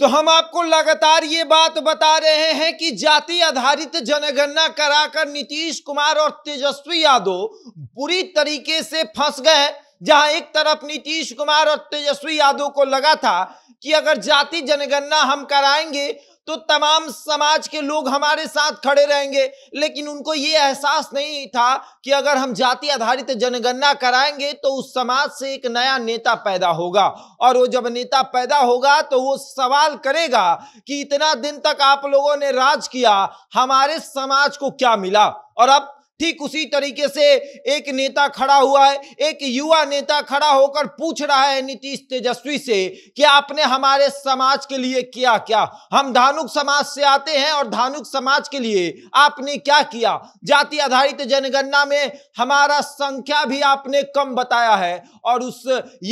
तो हम आपको लगातार ये बात बता रहे हैं कि जाति आधारित जनगणना कराकर नीतीश कुमार और तेजस्वी यादव बुरी तरीके से फंस गए जहां एक तरफ नीतीश कुमार और तेजस्वी यादव को लगा था कि अगर जाति जनगणना हम कराएंगे तो तमाम समाज के लोग हमारे साथ खड़े रहेंगे लेकिन उनको ये एहसास नहीं था कि अगर हम जाति आधारित जनगणना कराएंगे तो उस समाज से एक नया नेता पैदा होगा और वो जब नेता पैदा होगा तो वो सवाल करेगा कि इतना दिन तक आप लोगों ने राज किया हमारे समाज को क्या मिला और अब ठीक उसी तरीके से एक नेता खड़ा हुआ है एक युवा नेता खड़ा होकर पूछ रहा है नीतीश तेजस्वी से कि आपने हमारे समाज के लिए किया क्या हम धानुक समाज से आते हैं और धानुक समाज के लिए आपने क्या किया जाति आधारित जनगणना में हमारा संख्या भी आपने कम बताया है और उस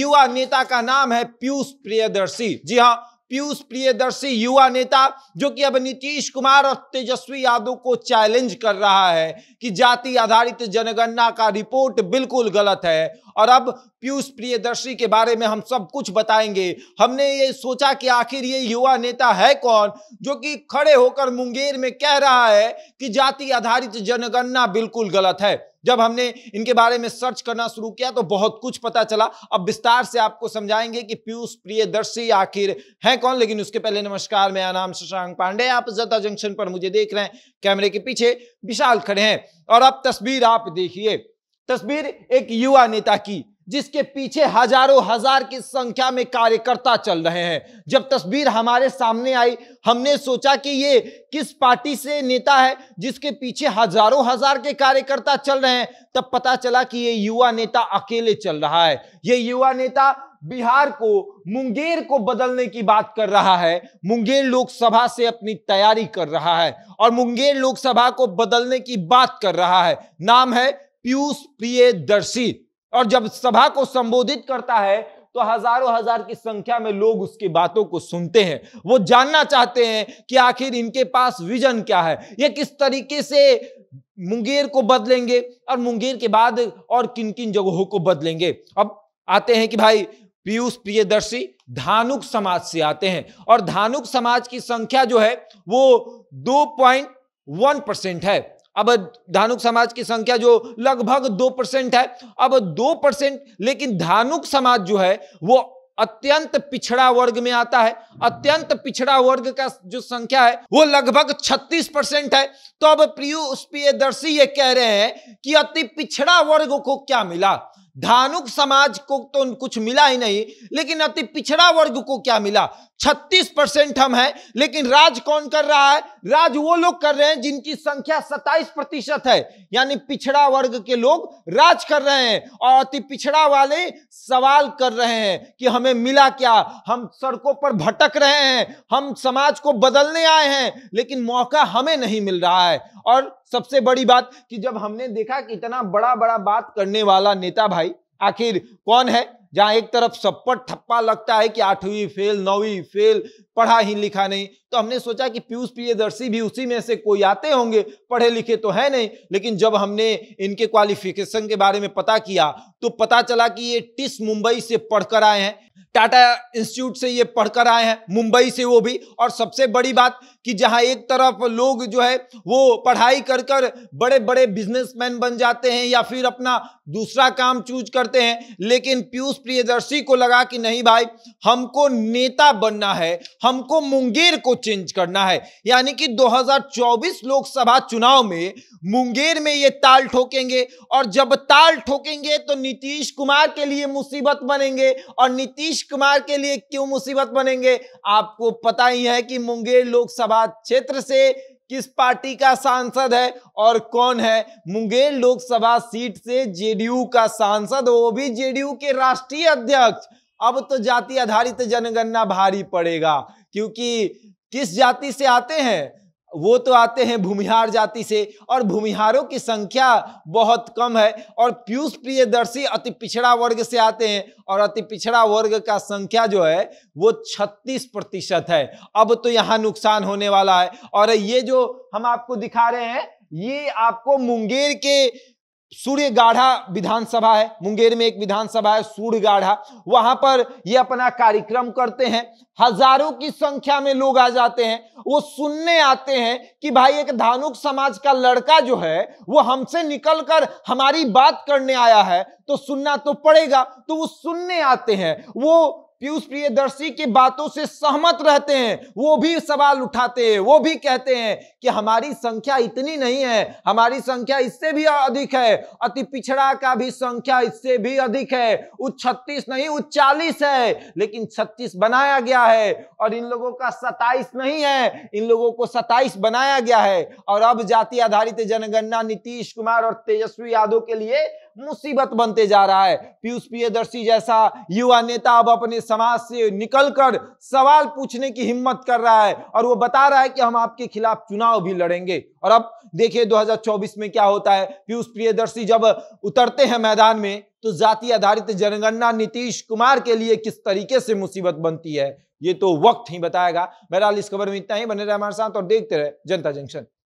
युवा नेता का नाम है पीयूष प्रियदर्शी जी हाँ पीयूष प्रियदर्शी युवा नेता जो कि अब नीतीश कुमार और तेजस्वी यादव को चैलेंज कर रहा है कि जाति आधारित जनगणना का रिपोर्ट बिल्कुल गलत है और अब पीयूष प्रियदर्शी के बारे में हम सब कुछ बताएंगे हमने ये सोचा कि आखिर ये युवा नेता है कौन जो कि खड़े होकर मुंगेर में कह रहा है कि जाति आधारित जनगणना बिल्कुल गलत है जब हमने इनके बारे में सर्च करना शुरू किया तो बहुत कुछ पता चला अब विस्तार से आपको समझाएंगे कि पीयूष दर्शी आखिर है कौन लेकिन उसके पहले नमस्कार मेरा नाम शशांक पांडे आप जता जंक्शन पर मुझे देख रहे हैं कैमरे के पीछे विशाल खड़े हैं और अब तस्वीर आप देखिए तस्वीर एक युवा नेता की जिसके पीछे हजारों हजार की संख्या में कार्यकर्ता चल रहे हैं जब तस्वीर हमारे सामने आई हमने सोचा कि ये किस पार्टी से नेता है जिसके पीछे हजारों हजार के कार्यकर्ता चल रहे हैं तब पता चला कि ये युवा नेता अकेले चल रहा है ये युवा नेता बिहार को मुंगेर को बदलने की बात कर रहा है मुंगेर लोकसभा से अपनी तैयारी कर रहा है और मुंगेर लोकसभा को बदलने की बात कर रहा है नाम है पीयूष प्रियदर्शी और जब सभा को संबोधित करता है तो हजारों हजार की संख्या में लोग उसकी बातों को सुनते हैं वो जानना चाहते हैं कि आखिर इनके पास विजन क्या है ये किस तरीके से मुंगेर को बदलेंगे और मुंगेर के बाद और किन किन जगहों को बदलेंगे अब आते हैं कि भाई पीयूष प्रियदर्शी धानुक समाज से आते हैं और धानुक समाज की संख्या जो है वो दो पॉइंट वन परसेंट है अब धानुक समाज की संख्या जो लगभग दो परसेंट है अब दो परसेंट लेकिन धानुक समाज जो है वो अत्यंत पिछड़ा वर्ग में आता है अत्यंत पिछड़ा वर्ग का जो संख्या है वो लगभग 36 परसेंट है तो अब उस प्रियदर्शी ये कह रहे हैं कि अति पिछड़ा वर्ग को क्या मिला धानुक समाज को तो कुछ मिला ही नहीं लेकिन अति पिछड़ा वर्ग को क्या मिला 36 परसेंट हम हैं लेकिन राज कौन कर रहा है राज वो लोग कर रहे हैं जिनकी संख्या 27 प्रतिशत है यानी पिछड़ा वर्ग के लोग राज कर रहे हैं और अति पिछड़ा वाले सवाल कर रहे हैं कि हमें मिला क्या हम सड़कों पर भटक रहे हैं हम समाज को बदलने आए हैं लेकिन मौका हमें नहीं मिल रहा है और सबसे बड़ी बात कि जब हमने देखा कि इतना बड़ा बड़ा बात करने वाला नेता भाई आखिर कौन है जहां एक तरफ सब पर ठप्पा लगता है कि आठवीं फेल नौवीं फेल पढ़ा ही लिखा नहीं तो हमने सोचा कि पीयूष प्रियदर्शी भी उसी में से कोई आते होंगे पढ़े लिखे तो है नहीं लेकिन जब हमने इनके क्वालिफिकेशन के बारे में पता किया तो पता चला कि ये टिस मुंबई से पढ़कर आए हैं टाटा इंस्टीट्यूट से ये पढ़कर आए हैं मुंबई से वो भी और सबसे बड़ी बात कि जहां एक तरफ लोग जो है वो पढ़ाई कर कर बड़े बड़े बिजनेसमैन बन जाते हैं या फिर अपना दूसरा काम चूज करते हैं लेकिन पीयूष प्रियदर्शी को लगा कि नहीं भाई हमको नेता बनना है हमको मुंगेर को चेंज करना है यानी कि 2024 लोकसभा चुनाव में मुंगेर में ये ताल ठोकेंगे और जब ताल ठोकेंगे तो नीतीश कुमार के लिए मुसीबत बनेंगे और नीतीश नीतीश कुमार के लिए क्यों मुसीबत बनेंगे आपको पता ही है कि मुंगेर लोकसभा क्षेत्र से किस पार्टी का सांसद है और कौन है मुंगेर लोकसभा सीट से जेडीयू का सांसद वो भी जेडीयू के राष्ट्रीय अध्यक्ष अब तो जाति आधारित जनगणना भारी पड़ेगा क्योंकि किस जाति से आते हैं वो तो आते हैं भूमिहार जाति से और भूमिहारों की संख्या बहुत कम है और पीयूष प्रियदर्शी अति पिछड़ा वर्ग से आते हैं और अति पिछड़ा वर्ग का संख्या जो है वो 36 प्रतिशत है अब तो यहाँ नुकसान होने वाला है और ये जो हम आपको दिखा रहे हैं ये आपको मुंगेर के सूर्यगाढ़ा विधानसभा है मुंगेर में एक विधानसभा है सूर्यगाढ़ा वहां पर ये अपना कार्यक्रम करते हैं हजारों की संख्या में लोग आ जाते हैं वो सुनने आते हैं कि भाई एक धानुक समाज का लड़का जो है वो हमसे निकलकर हमारी बात करने आया है तो सुनना तो पड़ेगा तो वो सुनने आते हैं वो पीयूष प्रियदर्शी की बातों से सहमत रहते हैं वो भी सवाल उठाते हैं वो भी कहते हैं कि हमारी संख्या इतनी नहीं है हमारी संख्या इससे भी अधिक है अति पिछड़ा का भी संख्या इससे भी अधिक है वो छत्तीस नहीं वो चालीस है लेकिन छत्तीस बनाया गया है और इन लोगों का सताइस नहीं है इन लोगों को सताइस बनाया गया है और अब जाति आधारित जनगणना नीतीश कुमार और तेजस्वी यादव के लिए मुसीबत बनते जा रहा है पीयूष प्रियदर्शी जैसा युवा नेता अब अपने समाज से निकलकर सवाल पूछने की हिम्मत कर रहा है और वो बता रहा है कि हम आपके खिलाफ चुनाव भी लड़ेंगे और अब देखिए 2024 में क्या होता है पीयूष प्रियदर्शी जब उतरते हैं मैदान में तो जाति आधारित जनगणना नीतीश कुमार के लिए किस तरीके से मुसीबत बनती है ये तो वक्त ही बताएगा बहरहाल इस खबर में इतना ही बने रहे हमारे साथ और देखते रहे जनता जंक्शन